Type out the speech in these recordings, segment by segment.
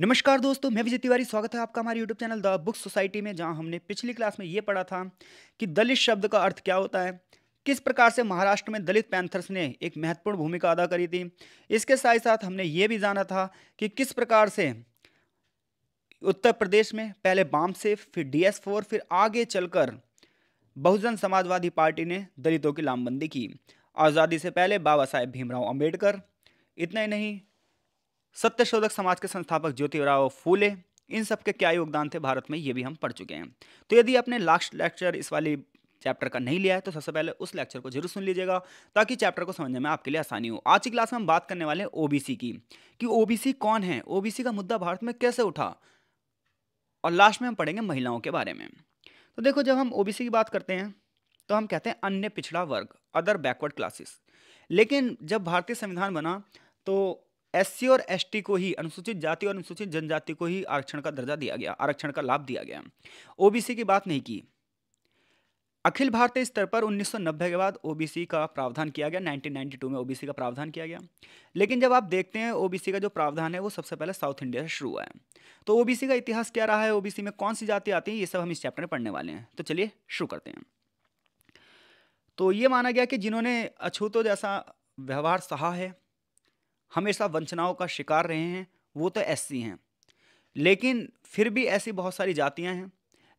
नमस्कार दोस्तों मैं विजय तिवारी स्वागत है आपका हमारे YouTube channel the book society में जहां हमने पिछली क्लास में ये पढ़ा था कि दलित शब्द का अर्थ क्या होता है किस प्रकार से महाराष्ट्र में दलित पैंथर्स ने एक महत्वपूर्ण भूमिका अदा करी थी इसके साथ साथ हमने ये भी जाना था कि किस प्रकार से उत्तर प्रदेश में पहले बाम से फिर डी एस फोर फिर आगे चलकर बहुजन समाजवादी पार्टी ने दलितों की लामबंदी की आज़ादी से पहले बाबा साहेब भीमराव अम्बेडकर इतना ही नहीं सत्यशोधक समाज के संस्थापक ज्योतिराव फूले इन सब के क्या योगदान थे भारत में ये भी हम पढ़ चुके हैं तो यदि आपने लास्ट लेक्चर इस वाली चैप्टर का नहीं लिया है तो सबसे पहले उस लेक्चर को जरूर सुन लीजिएगा ताकि चैप्टर को समझने में आपके लिए आसानी हो आज की क्लास में हम बात करने वाले हैं ओबीसी की कि ओबीसी कौन है ओबीसी का मुद्दा भारत में कैसे उठा और लास्ट में हम पढ़ेंगे महिलाओं के बारे में तो देखो जब हम ओबीसी की बात करते हैं तो हम कहते हैं अन्य पिछड़ा वर्ग अदर बैकवर्ड क्लासेस लेकिन जब भारतीय संविधान बना तो एससी और एसटी को ही अनुसूचित जाति और अनुसूचित जनजाति को ही आरक्षण का दर्जा दिया गया आरक्षण का लाभ दिया गया ओबीसी की बात नहीं की अखिल भारतीय स्तर पर 1990 के बाद ओबीसी का प्रावधान किया गया 1992 में ओबीसी का प्रावधान किया गया लेकिन जब आप देखते हैं ओबीसी का जो प्रावधान है वो सबसे पहले साउथ इंडिया से शुरू हुआ है तो ओबीसी का इतिहास क्या रहा है ओबीसी में कौन सी जाति आती है ये सब हम इस चैप्टर में पढ़ने वाले हैं तो चलिए शुरू करते हैं तो ये माना गया कि जिन्होंने अछूतों जैसा व्यवहार सहा है हमेशा वंचनाओं का शिकार रहे हैं वो तो एस हैं लेकिन फिर भी ऐसी बहुत सारी जातियाँ हैं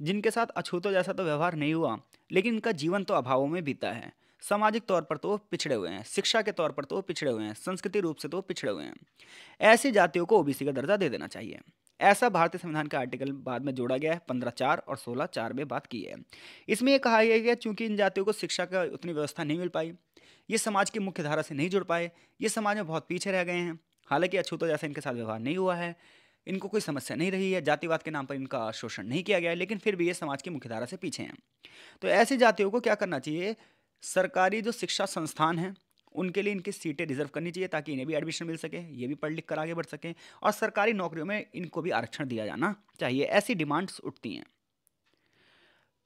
जिनके साथ अछूतों जैसा तो व्यवहार नहीं हुआ लेकिन इनका जीवन तो अभावों में बीता है सामाजिक तौर पर तो पिछड़े हुए हैं शिक्षा के तौर पर तो पिछड़े हुए हैं संस्कृति रूप से तो पिछड़े हुए हैं ऐसी जातियों को ओबीसी का दर्जा दे देना चाहिए ऐसा भारतीय संविधान का आर्टिकल बाद में जोड़ा गया है पंद्रह चार और सोलह चार में बात की है इसमें यह कहा गया कि चूंकि इन जातियों को शिक्षा का उतनी व्यवस्था नहीं मिल पाई ये समाज की मुख्य धारा से नहीं जुड़ पाए ये समाज में बहुत पीछे रह गए हैं हालांकि अछूता जैसा इनके साथ व्यवहार नहीं हुआ है इनको कोई समस्या नहीं रही है जातिवाद के नाम पर इनका शोषण नहीं किया गया है लेकिन फिर भी ये समाज की मुख्यधारा से पीछे हैं तो ऐसे जातियों को क्या करना चाहिए सरकारी जो शिक्षा संस्थान हैं उनके लिए इनकी सीटें रिजर्व करनी चाहिए ताकि इन्हें भी एडमिशन मिल सके ये भी पढ़ लिख कर आगे बढ़ सकें और सरकारी नौकरियों में इनको भी आरक्षण दिया जाना चाहिए ऐसी डिमांड्स उठती हैं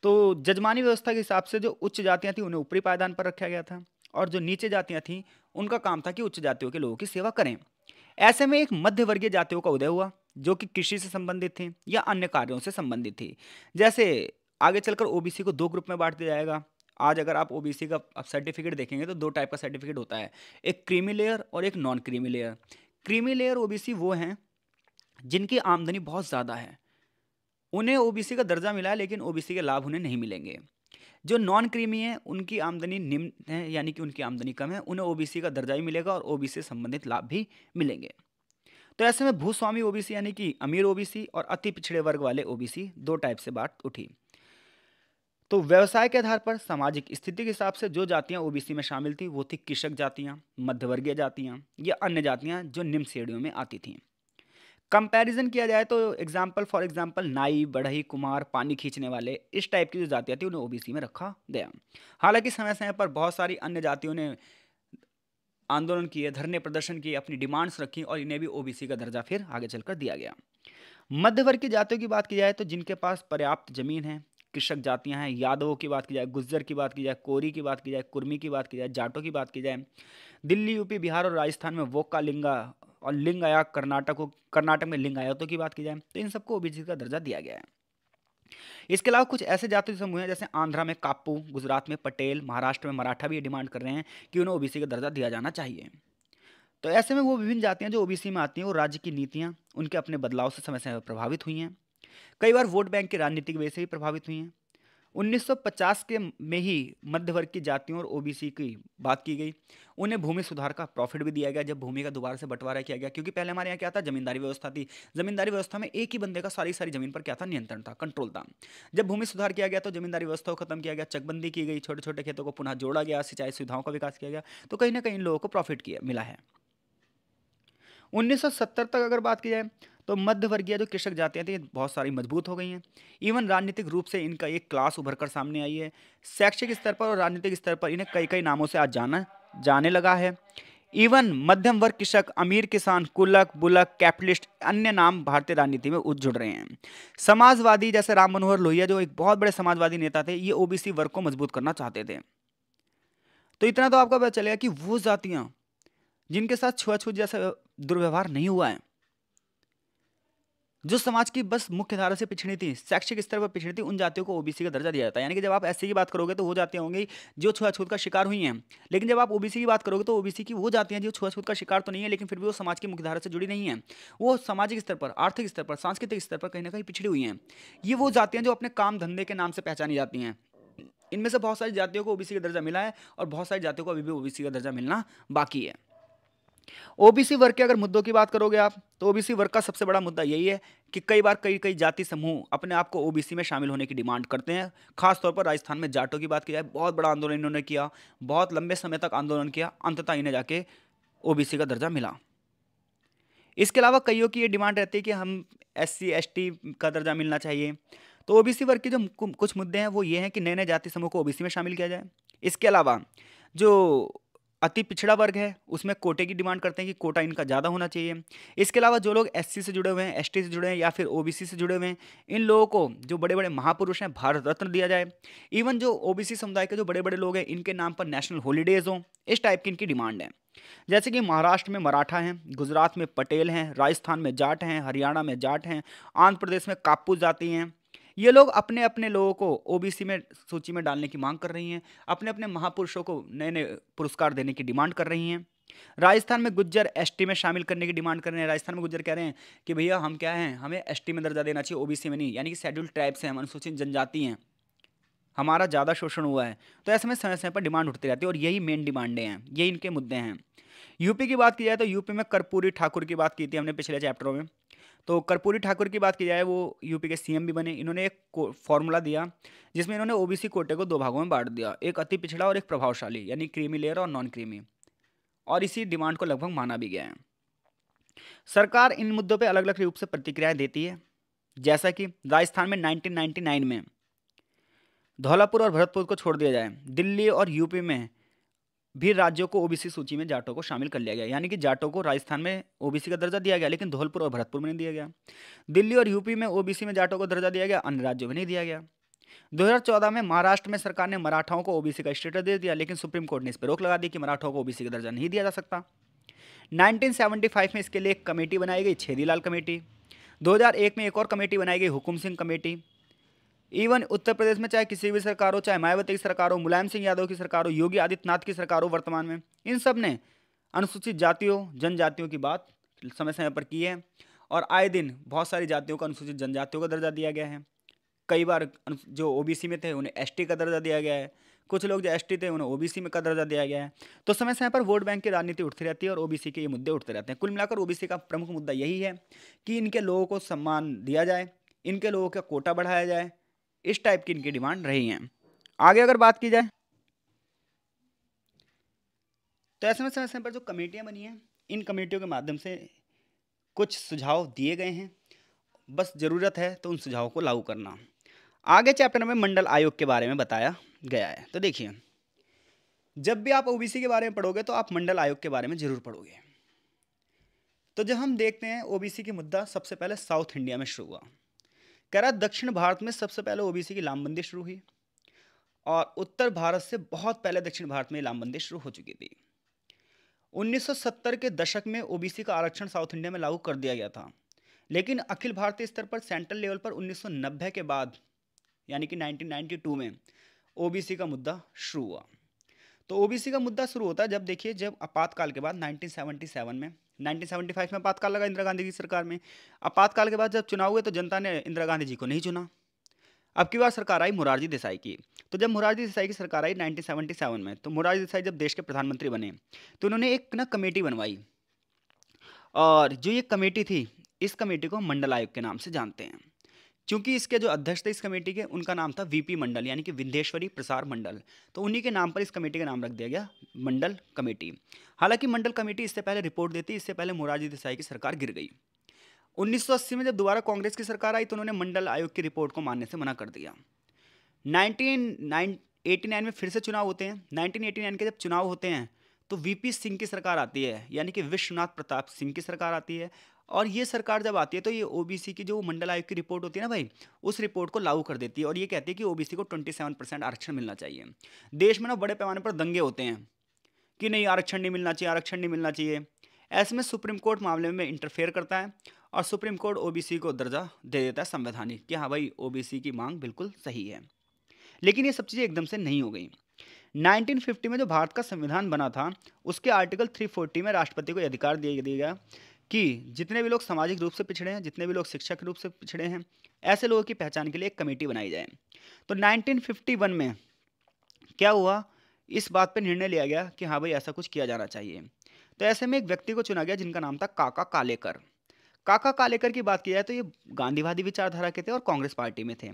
तो जजमानी व्यवस्था के हिसाब से जो उच्च जातियाँ थी उन्हें ऊपरी पायदान पर रखा गया था और जो नीचे जातियाँ थीं उनका काम था कि उच्च जातियों के लोगों की सेवा करें ऐसे में एक मध्य वर्गीय जातियों का उदय हुआ जो कि कृषि से संबंधित थे या अन्य कार्यों से संबंधित थी जैसे आगे चलकर ओबीसी को दो ग्रुप में बांट दिया जाएगा आज अगर आप ओबीसी का सर्टिफिकेट देखेंगे तो दो टाइप का सर्टिफिकेट होता है एक क्रीमी लेयर और एक non creamy layer creamy layer OBC वो हैं जिनकी आमदनी बहुत ज़्यादा है उन्हें ओबीसी का दर्जा मिला है लेकिन ओबीसी के लाभ उन्हें नहीं मिलेंगे जो नॉन क्रीमी है उनकी आमदनी निम्न है यानी कि उनकी आमदनी कम है उन्हें ओबीसी का दर्जा भी मिलेगा और ओबीसी से संबंधित लाभ भी मिलेंगे तो ऐसे में भूस्वामी ओबीसी यानी कि अमीर ओबीसी और अति पिछड़े वर्ग वाले ओबीसी दो टाइप से बात उठी तो व्यवसाय के आधार पर सामाजिक स्थिति के हिसाब से जो जातियां ओबीसी में शामिल थी वो थी कृषक जातियां मध्यवर्गीय जातियां या अन्य जातियां जो निम्न श्रेणियों में आती थीं कंपैरिजन किया जाए तो एग्जाम्पल फॉर एग्जाम्पल नाई बढ़ई कुमार पानी खींचने वाले इस टाइप की जो जातियाँ थी उन्हें ओबीसी में रखा गया हालांकि समय समय पर बहुत सारी अन्य जातियों ने आंदोलन किए धरने प्रदर्शन किए अपनी डिमांड्स रखी और इन्हें भी ओबीसी का दर्जा फिर आगे चलकर दिया गया मध्यवर्ग की जातियों की बात की जाए तो जिनके पास पर्याप्त जमीन है कृषक जातियां हैं यादवों की बात की जाए गुज्जर की बात की जाए कोरी की बात की जाए कुर्मी की बात की जाए जाटों की बात की जाए दिल्ली यूपी बिहार और राजस्थान में वोका लिंगा और लिंग आया कर्नाटक को कर्नाटक में लिंग आयातों की बात की जाए तो इन सबको ओबीसी का दर्जा दिया गया है इसके अलावा कुछ ऐसे जाति समूह हैं जैसे आंध्रा में कापू गुजरात में पटेल महाराष्ट्र में मराठा भी ये डिमांड कर रहे हैं कि उन्हें ओबीसी का दर्जा दिया जाना चाहिए तो ऐसे में वो विभिन्न जातियाँ जो ओबीसी में आती हैं वो राज्य की नीतियाँ उनके अपने बदलाव से समय समय पर प्रभावित हुई हैं कई बार वोट बैंक की राजनीतिक की वजह से भी प्रभावित हुई हैं 1950 के में ही मध्य वर्ग की जातियों और ओबीसी की बात की गई उन्हें भूमि सुधार का प्रॉफिट भी दिया गया जब भूमि का दोबारा से बंटवारा किया गया क्योंकि पहले हमारे यहाँ क्या था जमींदारी व्यवस्था थी जमींदारी व्यवस्था में एक ही बंदे का सारी सारी जमीन पर क्या था नियंत्रण था कंट्रोल था जब भूमि सुधार किया गया तो जमींदारी व्यवस्था को खत्म किया गया चकबंदी की गई छोटे छोटे खेतों को पुनः जोड़ा गया सिंचाई सुविधाओं का विकास किया गया तो कहीं ना कहीं इन लोगों को प्रॉफिट किया मिला है 1970 तक अगर बात की जाए तो मध्यवर्गीय जो कृषक जातियाँ तो थी बहुत सारी मजबूत हो गई हैं इवन राजनीतिक रूप से इनका एक क्लास उभर कर सामने आई है शैक्षिक स्तर पर और राजनीतिक स्तर पर इन्हें कई कई नामों से आज जाना जाने लगा है इवन मध्यम वर्ग कृषक अमीर किसान कुलक बुलक कैपिटलिस्ट अन्य नाम भारतीय राजनीति में उजुड़ रहे हैं समाजवादी जैसे राम मनोहर लोहिया जो एक बहुत बड़े समाजवादी नेता थे ये ओबीसी वर्ग को मजबूत करना चाहते थे तो इतना तो आपका पता चलेगा कि वो जातियां जिनके साथ छुआछूत जैसा दुर्व्यवहार नहीं हुआ है जो समाज की बस मुख्य धारा से पिछड़ी थी शैक्षिक स्तर पर पिछड़ी थी उन जातियों को ओबीसी का दर्जा दिया जाता है यानी कि जब आप एससी की बात करोगे तो वो जातियाँ होंगी जो छुआछूत का शिकार हुई हैं लेकिन जब आप ओबीसी की बात करोगे तो ओबीसी की वो जातियाँ जो छुआछूत का शिकार तो नहीं है लेकिन फिर भी वो समाज की मुख्यधारा से जुड़ी नहीं है वो सामाजिक स्तर पर आर्थिक स्तर पर सांस्कृतिक स्तर पर कहीं ना कहीं पिछड़ी हुई हैं ये वो जातियाँ जो अपने काम धंधे के नाम से पहचानी जाती हैं इनमें से बहुत सारी जातियों को ओबीसी का दर्जा मिला है और बहुत सारी जातियों को अभी भी ओबीसी का दर्जा मिलना बाकी है ओबीसी वर्ग के अगर मुद्दों की बात करोगे आप तो ओबीसी वर्ग का सबसे बड़ा मुद्दा यही है कि कई बार कई कई जाति समूह अपने आप को ओबीसी में शामिल होने की डिमांड करते हैं खासतौर पर राजस्थान में जाटों की बात की जाए बहुत बड़ा आंदोलन इन्होंने किया बहुत लंबे समय तक आंदोलन किया अंततः इन्हें जाके ओबीसी का दर्जा मिला इसके अलावा कईयों की ये डिमांड रहती है कि हम एस सी का दर्जा मिलना चाहिए तो ओबीसी वर्ग के जो कुछ मुद्दे हैं वो ये हैं कि नए नए जाति समूह को ओबीसी में शामिल किया जाए इसके अलावा जो अति पिछड़ा वर्ग है उसमें कोटे की डिमांड करते हैं कि कोटा इनका ज़्यादा होना चाहिए इसके अलावा जो लोग एससी से जुड़े हुए हैं एसटी से जुड़े हैं या फिर ओबीसी से जुड़े हुए हैं इन लोगों को जो बड़े बड़े महापुरुष हैं भारत रत्न दिया जाए इवन जो ओबीसी समुदाय के जो बड़े बड़े लोग हैं इनके नाम पर नेशनल हॉलीडेज़ हों इस टाइप की इनकी डिमांड है जैसे कि महाराष्ट्र में मराठा हैं गुजरात में पटेल हैं राजस्थान में जाट हैं हरियाणा में जाट हैं आंध्र प्रदेश में कापू जाति हैं ये लोग अपने अपने लोगों को ओबीसी में सूची में डालने की मांग कर रही हैं अपने अपने महापुरुषों को नए नए पुरस्कार देने की डिमांड कर रही हैं राजस्थान में गुज्जर एसटी में शामिल करने की डिमांड कर रहे हैं राजस्थान में गुज्जर कह रहे हैं कि भैया हम क्या हैं हमें एसटी में दर्जा देना चाहिए ओबीसी में नहीं यानी कि शेड्यूल ट्राइब से हम अनुसूचित जनजाति हैं हमारा ज़्यादा शोषण हुआ है तो ऐसे में समय समय पर डिमांड उठती रहती है और यही मेन डिमांडें हैं यही इनके मुद्दे हैं यूपी की बात की जाए तो यूपी में कर्पूरी ठाकुर की बात की थी हमने पिछले चैप्टरों में तो कर्पूरी ठाकुर की बात की जाए वो यूपी के सीएम भी बने इन्होंने एक फॉर्मूला दिया जिसमें इन्होंने ओबीसी कोटे को दो भागों में बांट दिया एक अति पिछड़ा और एक प्रभावशाली यानी क्रीमी लेयर और नॉन क्रीमी और इसी डिमांड को लगभग माना भी गया है सरकार इन मुद्दों पर अलग अलग रूप से प्रतिक्रियाएं देती है जैसा कि राजस्थान में नाइनटीन में धौलापुर और भरतपुर को छोड़ दिया जाए दिल्ली और यूपी में भी राज्यों को ओबीसी सूची में जाटों को शामिल कर लिया गया यानी कि जाटों को राजस्थान में ओबीसी का दर्जा दिया गया लेकिन धौलपुर और भरतपुर में नहीं दिया गया दिल्ली और यूपी में ओबीसी में जाटों को दर्जा दिया गया अन्य राज्यों में नहीं दिया गया 2014 में महाराष्ट्र में सरकार ने मराठाओं को ओबीसी का स्टेटस दे दिया लेकिन सुप्रीम कोर्ट ने इस पर रोक लगा दी कि मराठाओं को ओबीसी का दर्जा नहीं दिया जा सकता 1975 में इसके लिए एक कमेटी बनाई गई छेदीलाल कमेटी 2001 में एक और कमेटी बनाई गई हुकुम सिंह कमेटी इवन उत्तर प्रदेश में चाहे किसी भी सरकार हो चाहे मायावती की सरकार हो मुलायम सिंह यादव की सरकार हो योगी आदित्यनाथ की सरकार हो वर्तमान में इन सब ने अनुसूचित जातियों जनजातियों की बात समय समय पर की है और आए दिन बहुत सारी जातियों का अनुसूचित जनजातियों का दर्जा दिया गया है कई बार जो ओ में थे उन्हें एस का दर्जा दिया गया है कुछ लोग जो एस थे उन्हें ओ में का दर्जा दिया गया है तो समय समय पर वोट बैंक की राजनीति उठती रहती है और ओ के ये मुद्दे उठते रहते हैं कुल मिलाकर ओ का प्रमुख मुद्दा यही है कि इनके लोगों को सम्मान दिया जाए इनके लोगों का कोटा बढ़ाया जाए इस टाइप की इनकी डिमांड रही है आगे अगर बात की जाए तो ऐसे में समय समय पर जो कमेटियाँ बनी हैं इन कमेटियों के माध्यम से कुछ सुझाव दिए गए हैं बस ज़रूरत है तो उन सुझावों को लागू करना आगे चैप्टर में मंडल आयोग के बारे में बताया गया है तो देखिए जब भी आप ओबीसी के बारे में पढ़ोगे तो आप मंडल आयोग के बारे में ज़रूर पढ़ोगे तो जब हम देखते हैं ओबीसी के मुद्दा सबसे पहले साउथ इंडिया में शुरू हुआ कह रहा दक्षिण भारत में सबसे पहले ओबीसी की लामबंदी शुरू हुई और उत्तर भारत से बहुत पहले दक्षिण भारत में लामबंदी शुरू हो चुकी थी 1970 के दशक में ओबीसी का आरक्षण साउथ इंडिया में लागू कर दिया गया था लेकिन अखिल भारतीय स्तर पर सेंट्रल लेवल पर 1990 के बाद यानी कि 1992 में ओबीसी का मुद्दा शुरू हुआ तो ओबीसी का मुद्दा शुरू होता है जब देखिए जब आपातकाल के बाद 1977 में 1975 में आपातकाल लगा इंदिरा गांधी की सरकार में आपातकाल के बाद जब चुनाव हुए तो जनता ने इंदिरा गांधी जी को नहीं चुना अब की बार सरकार आई मुरारजी देसाई की तो जब मुरारजी देसाई की सरकार आई 1977 में तो मुरारजी देसाई जब देश के प्रधानमंत्री बने तो उन्होंने एक ना कमेटी बनवाई और जो ये कमेटी थी इस कमेटी को मंडल आयोग के नाम से जानते हैं क्योंकि इसके जो अध्यक्ष थे इस कमेटी के उनका नाम था वीपी मंडल यानी कि विंध्येश्वरी प्रसार मंडल तो उन्हीं के नाम पर इस कमेटी का नाम रख दिया गया मंडल कमेटी हालांकि मंडल कमेटी इससे पहले रिपोर्ट देती इससे पहले मोरारजी देसाई की सरकार गिर गई 1980 में जब दोबारा कांग्रेस की सरकार आई तो उन्होंने मंडल आयोग की रिपोर्ट को मानने से मना कर दिया नाइनटीन में फिर से चुनाव होते हैं नाइनटीन के जब चुनाव होते हैं तो वीपी सिंह की सरकार आती है यानी कि विश्वनाथ प्रताप सिंह की सरकार आती है और ये सरकार जब आती है तो ये ओबीसी की जो मंडल आयोग की रिपोर्ट होती है ना भाई उस रिपोर्ट को लागू कर देती है और ये कहती है कि ओबीसी को ट्वेंटी सेवन परसेंट आरक्षण मिलना चाहिए देश में ना बड़े पैमाने पर दंगे होते हैं कि नहीं आरक्षण नहीं मिलना चाहिए आरक्षण नहीं मिलना चाहिए ऐसे में सुप्रीम कोर्ट मामले में इंटरफेयर करता है और सुप्रीम कोर्ट ओबीसी को दर्जा दे देता है संवैधानिक कि हाँ भाई ओबीसी की मांग बिल्कुल सही है लेकिन ये सब चीज़ें एकदम से नहीं हो गई 1950 में जो भारत का संविधान बना था उसके आर्टिकल 340 में राष्ट्रपति को अधिकार दिया गया कि जितने भी लोग सामाजिक रूप से पिछड़े हैं जितने भी लोग शिक्षक रूप से पिछड़े हैं ऐसे लोगों की पहचान के लिए एक कमेटी बनाई जाए तो 1951 में क्या हुआ इस बात पर निर्णय लिया गया कि हाँ भाई ऐसा कुछ किया जाना चाहिए तो ऐसे में एक व्यक्ति को चुना गया जिनका नाम था काका कालेकर काका कालेकर की बात की जाए तो ये गांधीवादी विचारधारा के थे और कांग्रेस पार्टी में थे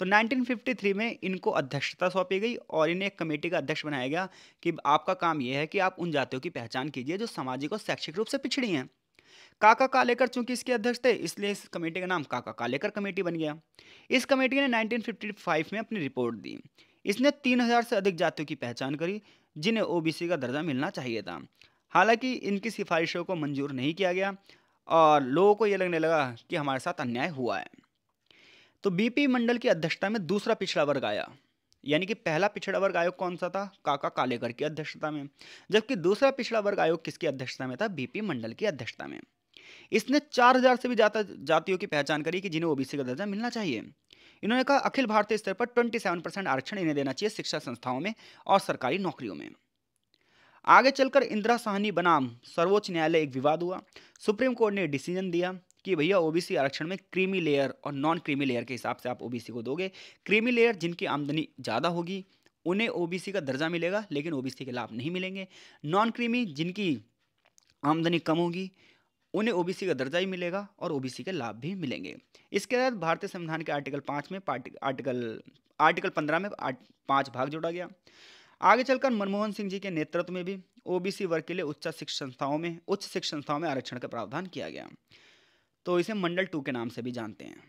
तो 1953 में इनको अध्यक्षता सौंपी गई और इन्हें एक कमेटी का अध्यक्ष बनाया गया कि आपका काम यह है कि आप उन जातियों की पहचान कीजिए जो सामाजिक और शैक्षिक रूप से पिछड़ी हैं काका कालेकर चूंकि इसके अध्यक्ष थे इसलिए इस कमेटी का नाम काका कालेकर कमेटी बन गया इस कमेटी ने 1955 में अपनी रिपोर्ट दी इसने 3000 से अधिक जातियों की पहचान करी जिन्हें ओबीसी का दर्जा मिलना चाहिए था हालांकि इनकी सिफारिशों को मंजूर नहीं किया गया और लोगों को ये लगने लगा कि हमारे साथ अन्याय हुआ है तो बीपी मंडल की अध्यक्षता में दूसरा पिछड़ा वर्ग आया यानी कि पहला पिछड़ा वर्ग आयोग कौन सा था काका कालेकर की अध्यक्षता में जबकि दूसरा पिछड़ा वर्ग आयोग किसकी अध्यक्षता में था बीपी मंडल की अध्यक्षता में इसने 4000 से भी ज़्यादा जातियों की पहचान करी कि जिन्हें ओबीसी का दर्जा मिलना चाहिए इन्होंने कहा अखिल भारतीय स्तर पर 27 परसेंट आरक्षण इन्हें देना चाहिए शिक्षा संस्थाओं में और सरकारी नौकरियों में आगे चलकर इंदिरा साहनी बनाम सर्वोच्च न्यायालय एक विवाद हुआ सुप्रीम कोर्ट ने डिसीजन दिया कि भैया ओबीसी आरक्षण में क्रीमी लेयर और नॉन क्रीमी लेयर के हिसाब से आप ओबीसी को दोगे क्रीमी लेयर जिनकी आमदनी ज़्यादा होगी उन्हें ओबीसी का दर्जा मिलेगा लेकिन ओबीसी के लाभ नहीं मिलेंगे नॉन क्रीमी जिनकी आमदनी कम होगी उन्हें ओबीसी का दर्जा ही मिलेगा और ओबीसी के लाभ भी मिलेंगे इसके तहत भारतीय संविधान के आर्टिकल पाँच में आर्टिकल आर्टिकल पंद्रह में पाँच भाग जोड़ा गया आगे चलकर मनमोहन सिंह जी के नेतृत्व में भी ओबीसी वर्ग के लिए उच्च शिक्षा संस्थाओं में उच्च शिक्षा संस्थाओं में आरक्षण का प्रावधान किया गया तो इसे मंडल टू के नाम से भी जानते हैं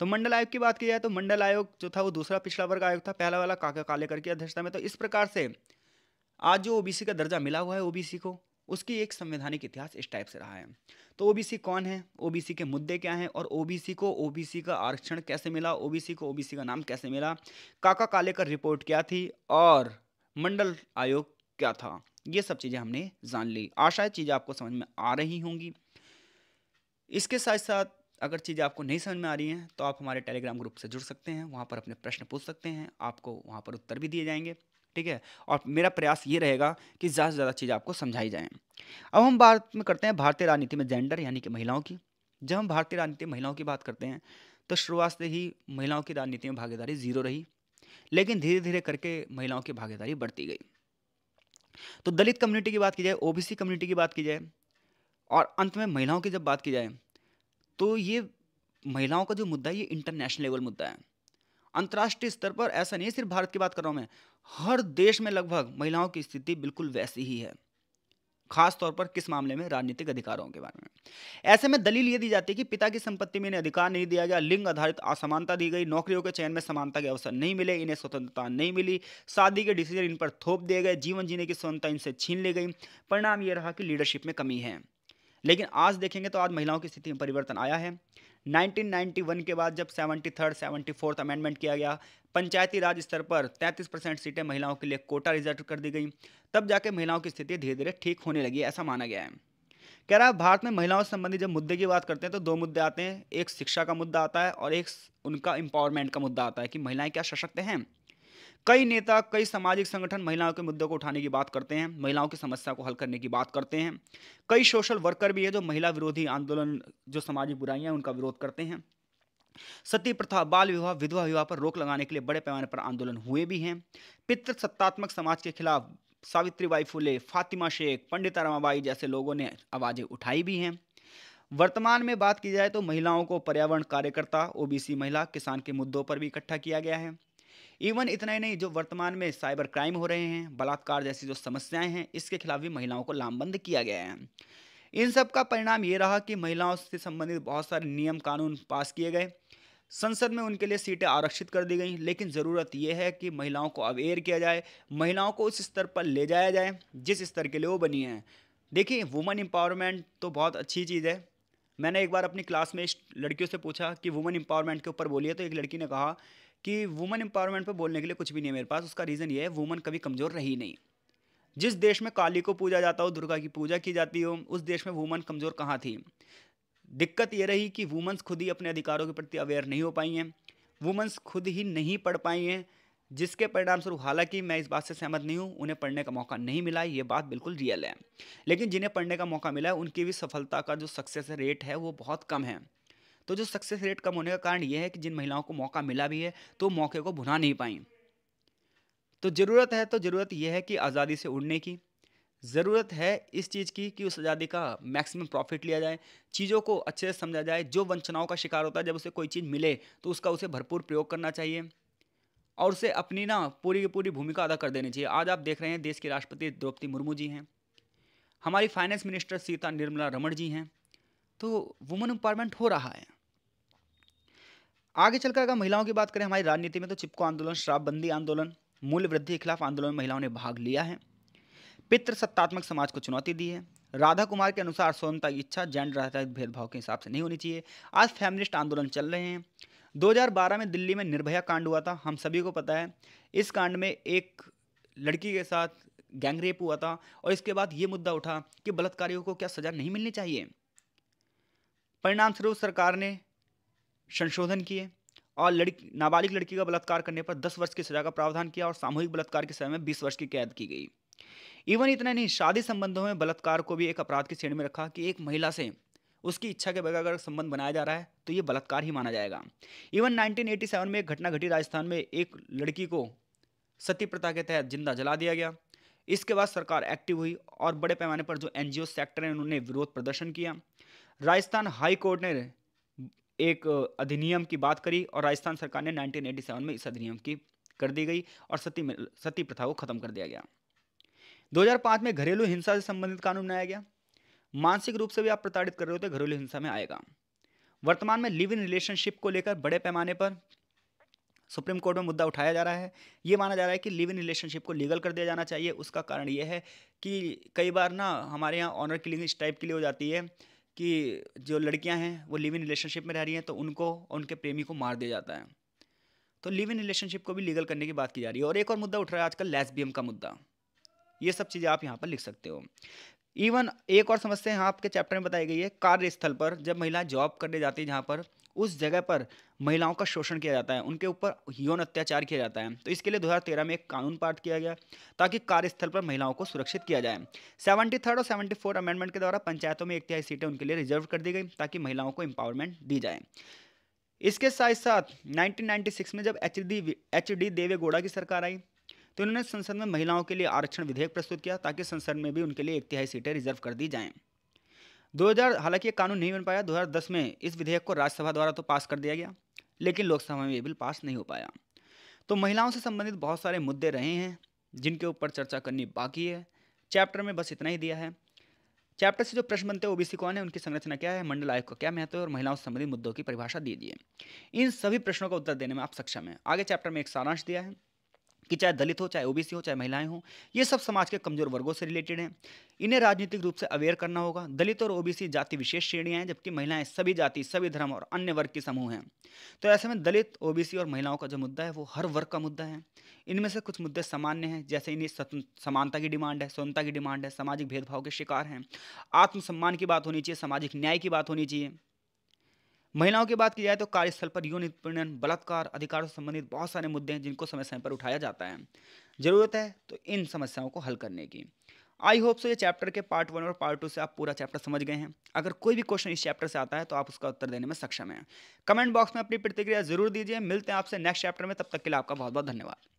तो मंडल आयोग की बात की जाए तो मंडल आयोग जो था वो दूसरा पिछला वर्ग आयोग था पहला वाला काका कालेकर की अध्यक्षता में तो इस प्रकार से आज जो ओबीसी का दर्जा मिला हुआ है ओबीसी को उसकी एक संवैधानिक इतिहास इस टाइप से रहा है तो ओबीसी कौन है ओबीसी के मुद्दे क्या हैं और ओबीसी को ओबीसी का आरक्षण कैसे मिला ओबीसी को ओबीसी का नाम कैसे मिला काका का रिपोर्ट क्या थी और मंडल आयोग क्या था ये सब चीज़ें हमने जान ली आशा चीज़ें आपको समझ में आ रही होंगी इसके साथ साथ अगर चीज़ें आपको नहीं समझ में आ रही हैं तो आप हमारे टेलीग्राम ग्रुप से जुड़ सकते हैं वहाँ पर अपने प्रश्न पूछ सकते हैं आपको वहाँ पर उत्तर भी दिए जाएंगे ठीक है और मेरा प्रयास ये रहेगा कि ज़्यादा से ज़्यादा चीज़ आपको समझाई जाएँ अब हम बात में करते हैं भारतीय राजनीति में जेंडर यानी कि महिलाओं की जब हम भारतीय राजनीति में महिलाओं की बात करते हैं तो शुरुआत से ही महिलाओं की राजनीति में भागीदारी जीरो रही लेकिन धीरे धीरे करके महिलाओं की भागीदारी बढ़ती गई तो दलित कम्युनिटी की बात की जाए ओबीसी कम्युनिटी की बात की जाए और अंत में महिलाओं की जब बात की जाए तो ये महिलाओं का जो मुद्दा है ये इंटरनेशनल लेवल मुद्दा है अंतर्राष्ट्रीय स्तर पर ऐसा नहीं सिर्फ भारत की बात कर रहा हूँ मैं हर देश में लगभग महिलाओं की स्थिति बिल्कुल वैसी ही है खास तौर पर किस मामले में राजनीतिक अधिकारों के बारे में ऐसे में दलील ये दी जाती है कि पिता की संपत्ति में इन्हें अधिकार नहीं दिया गया लिंग आधारित असमानता दी गई नौकरियों के चयन में समानता के अवसर नहीं मिले इन्हें स्वतंत्रता नहीं मिली शादी के डिसीजन इन पर थोप दिए गए जीवन जीने की स्वतंत्रता इनसे छीन ली गई परिणाम ये रहा कि लीडरशिप में कमी है लेकिन आज देखेंगे तो आज महिलाओं की स्थिति में परिवर्तन आया है 1991 के बाद जब seventy third seventy fourth amendment किया गया पंचायती राज स्तर पर 33 परसेंट सीटें महिलाओं के लिए कोटा रिजर्व कर दी गई तब जाके महिलाओं की स्थिति धीरे धीरे ठीक होने लगी ऐसा माना गया है कह रहा है भारत में महिलाओं से संबंधित जब मुद्दे की बात करते हैं तो दो मुद्दे आते हैं एक शिक्षा का मुद्दा आता है और एक उनका एम्पावरमेंट का मुद्दा आता है कि महिलाएं क्या सशक्त हैं कई नेता कई सामाजिक संगठन महिलाओं के मुद्दों को उठाने की बात करते हैं महिलाओं की समस्या को हल करने की बात करते हैं कई सोशल वर्कर भी है जो महिला विरोधी आंदोलन जो सामाजिक बुराइयां उनका विरोध करते हैं सती प्रथा बाल विवाह विधवा विवाह पर रोक लगाने के लिए बड़े पैमाने पर आंदोलन हुए भी हैं पितृ सत्तात्मक समाज के खिलाफ सावित्रीबाई फुले फातिमा शेख पंडिता रामाबाई जैसे लोगों ने आवाज़ें उठाई भी हैं वर्तमान में बात की जाए तो महिलाओं को पर्यावरण कार्यकर्ता ओबीसी महिला किसान के मुद्दों पर भी इकट्ठा किया गया है इवन इतना ही नहीं जो वर्तमान में साइबर क्राइम हो रहे हैं बलात्कार जैसी जो समस्याएं हैं इसके खिलाफ भी महिलाओं को लामबंद किया गया है इन सब का परिणाम ये रहा कि महिलाओं से संबंधित बहुत सारे नियम कानून पास किए गए संसद में उनके लिए सीटें आरक्षित कर दी गई लेकिन ज़रूरत यह है कि महिलाओं को अवेयर किया जाए महिलाओं को उस स्तर पर ले जाया जाए जिस स्तर के लिए वो बनी है देखिए वुमेन एम्पावरमेंट तो बहुत अच्छी चीज़ है मैंने एक बार अपनी क्लास में लड़कियों से पूछा कि वुमेन एम्पावरमेंट के ऊपर बोलिए तो एक लड़की ने कहा कि वुमेन एम्पावरमेंट पर बोलने के लिए कुछ भी नहीं है मेरे पास उसका रीज़न ये है वुमेन कभी कमज़ोर रही नहीं जिस देश में काली को पूजा जाता हो दुर्गा की पूजा की जाती हो उस देश में वुमेन कमज़ोर कहाँ थी दिक्कत ये रही कि वुमन्स खुद ही अपने अधिकारों के प्रति अवेयर नहीं हो पाई हैं वुमन्स खुद ही नहीं पढ़ पाई हैं जिसके परिणामस्वरूप हालांकि मैं इस बात से सहमत नहीं हूँ उन्हें पढ़ने का मौका नहीं मिला ये बात बिल्कुल रियल है लेकिन जिन्हें पढ़ने का मौका मिला है उनकी भी सफलता का जो सक्सेस रेट है वो बहुत कम है तो जो सक्सेस रेट कम होने का कारण यह है कि जिन महिलाओं को मौका मिला भी है तो मौके को भुना नहीं पाई तो ज़रूरत है तो ज़रूरत यह है कि आज़ादी से उड़ने की ज़रूरत है इस चीज़ की कि उस आज़ादी का मैक्सिमम प्रॉफिट लिया जाए चीज़ों को अच्छे से समझा जाए जो वंचनाओं का शिकार होता है जब उसे कोई चीज़ मिले तो उसका उसे भरपूर प्रयोग करना चाहिए और उसे अपनी ना पूरी की पूरी भूमिका अदा कर देनी चाहिए आज आप देख रहे हैं देश के राष्ट्रपति द्रौपदी मुर्मू जी हैं हमारी फाइनेंस मिनिस्टर सीता निर्मला रमण जी हैं तो वुमेन एम्पावरमेंट हो रहा है आगे चलकर अगर महिलाओं की बात करें हमारी राजनीति में तो चिपको आंदोलन शराबबंदी आंदोलन मूल्य वृद्धि के खिलाफ आंदोलन में महिलाओं ने भाग लिया है पितृ सत्तात्मक समाज को चुनौती दी है राधा कुमार के अनुसार स्वतंत्रता की इच्छा जेंडर आधारित भेदभाव के हिसाब से नहीं होनी चाहिए आज फैमिलिस्ट आंदोलन चल रहे हैं 2012 में दिल्ली में निर्भया कांड हुआ था हम सभी को पता है इस कांड में एक लड़की के साथ गैंग रेप हुआ था और इसके बाद ये मुद्दा उठा कि बलात्कारियों को क्या सज़ा नहीं मिलनी चाहिए परिणामस्वरूप सरकार ने संशोधन किए और लड़की नाबालिग लड़की का बलात्कार करने पर 10 वर्ष की सजा का प्रावधान किया और सामूहिक बलात्कार की सजा में 20 वर्ष की कैद की गई इवन इतना नहीं शादी संबंधों में बलात्कार को भी एक अपराध की श्रेणी में रखा कि एक महिला से उसकी इच्छा के बगैर अगर संबंध बनाया जा रहा है तो ये बलात्कार ही माना जाएगा इवन 1987 में एक घटना घटी राजस्थान में एक लड़की को सती प्रथा के तहत जिंदा जला दिया गया इसके बाद सरकार एक्टिव हुई और बड़े पैमाने पर जो एनजीओ सेक्टर है उन्होंने विरोध प्रदर्शन किया राजस्थान हाई कोर्ट ने एक अधिनियम की बात करी और राजस्थान सरकार ने 1987 में इस अधिनियम की कर दी गई और सती सती प्रथा को खत्म कर दिया गया 2005 में घरेलू हिंसा से संबंधित कानून बनाया गया मानसिक रूप से भी आप प्रताड़ित कर रहे होते तो घरेलू हिंसा में आएगा वर्तमान में लिव इन रिलेशनशिप को लेकर बड़े पैमाने पर सुप्रीम कोर्ट में मुद्दा उठाया जा रहा है ये माना जा रहा है कि लिव इन रिलेशनशिप को लीगल कर दिया जाना चाहिए उसका कारण यह है कि कई बार ना हमारे यहाँ ऑनर किलिंग इस टाइप के लिए हो जाती है कि जो लड़कियां हैं वो लिव इन रिलेशनशिप में रह रही हैं तो उनको और उनके प्रेमी को मार दिया जाता है तो लिव इन रिलेशनशिप को भी लीगल करने की बात की जा रही है और एक और मुद्दा उठ रहा है आजकल लेसबियम का मुद्दा ये सब चीज़ें आप यहाँ पर लिख सकते हो इवन एक और समस्या यहाँ आपके चैप्टर में बताई गई है कार्यस्थल पर जब महिला जॉब करने जाती है जहाँ पर उस जगह पर महिलाओं का शोषण किया जाता है उनके ऊपर यौन अत्याचार किया जाता है तो इसके लिए 2013 में एक कानून पारित किया गया ताकि कार्यस्थल पर महिलाओं को सुरक्षित किया जाए सेवेंटी थर्ड और सेवेंटी फोर्थ अमेंडमेंट के द्वारा पंचायतों में एक तिहाई सीटें उनके लिए रिजर्व कर दी गई ताकि महिलाओं को एम्पावरमेंट दी जाए इसके साथ साथ नाइनटीन में जब H D H D Deve Gowda की सरकार आई तो इन्होंने संसद में महिलाओं के लिए आरक्षण विधेयक प्रस्तुत किया ताकि संसद में भी उनके लिए एक तिहाई सीटें रिजर्व कर दी जाएँ 2000 हालांकि ये कानून नहीं बन पाया 2010 में इस विधेयक को राज्यसभा द्वारा तो पास कर दिया गया लेकिन लोकसभा में ये बिल पास नहीं हो पाया तो महिलाओं से संबंधित बहुत सारे मुद्दे रहे हैं जिनके ऊपर चर्चा करनी बाकी है चैप्टर में बस इतना ही दिया है चैप्टर से जो प्रश्न बनते हैं ओबीसी कौन है उनकी संरचना क्या है मंडल आयोग का क्या महत्व है और महिलाओं से संबंधित मुद्दों की परिभाषा दी दी है इन सभी प्रश्नों का उत्तर देने में आप सक्षम हैं आगे चैप्टर में एक सारांश दिया है कि चाहे दलित हो चाहे ओबीसी हो चाहे महिलाएं हो ये सब समाज के कमजोर वर्गों से रिलेटेड हैं इन्हें राजनीतिक रूप से अवेयर करना होगा दलित और ओबीसी जाति विशेष श्रेणियां हैं जबकि महिलाएं सभी जाति सभी धर्म और अन्य वर्ग के समूह हैं तो ऐसे में दलित ओबीसी और महिलाओं का जो मुद्दा है वो हर वर्ग का मुद्दा है इनमें से कुछ मुद्दे सामान्य हैं जैसे इन्हें समानता की डिमांड है स्वतंत्रता की डिमांड है सामाजिक भेदभाव के शिकार हैं आत्मसम्मान की बात होनी चाहिए सामाजिक न्याय की बात होनी चाहिए महिलाओं की बात की जाए तो कार्यस्थल पर यौन उत्पीड़न बलात्कार अधिकारों से संबंधित बहुत सारे मुद्दे हैं जिनको समय समय पर उठाया जाता है ज़रूरत है तो इन समस्याओं को हल करने की आई होप सो ये चैप्टर के पार्ट वन और पार्ट टू से आप पूरा चैप्टर समझ गए हैं अगर कोई भी क्वेश्चन इस चैप्टर से आता है तो आप उसका उत्तर देने में सक्षम हैं कमेंट बॉक्स में अपनी प्रतिक्रिया जरूर दीजिए मिलते हैं आपसे नेक्स्ट चैप्टर में तब तक के लिए आपका बहुत बहुत धन्यवाद